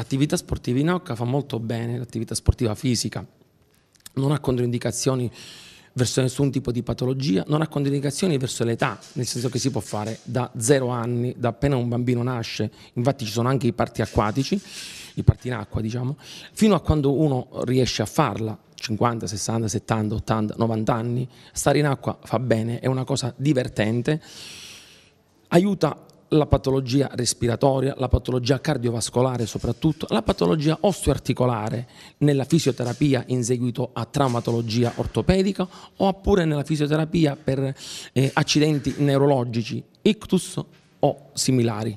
L'attività sportiva in H fa molto bene, l'attività sportiva fisica non ha controindicazioni verso nessun tipo di patologia, non ha controindicazioni verso l'età, nel senso che si può fare da zero anni, da appena un bambino nasce, infatti ci sono anche i parti acquatici, i parti in acqua diciamo, fino a quando uno riesce a farla, 50, 60, 70, 80, 90 anni, stare in acqua fa bene, è una cosa divertente, aiuta la patologia respiratoria, la patologia cardiovascolare soprattutto, la patologia osteoarticolare nella fisioterapia in seguito a traumatologia ortopedica oppure nella fisioterapia per eh, accidenti neurologici, ictus o similari.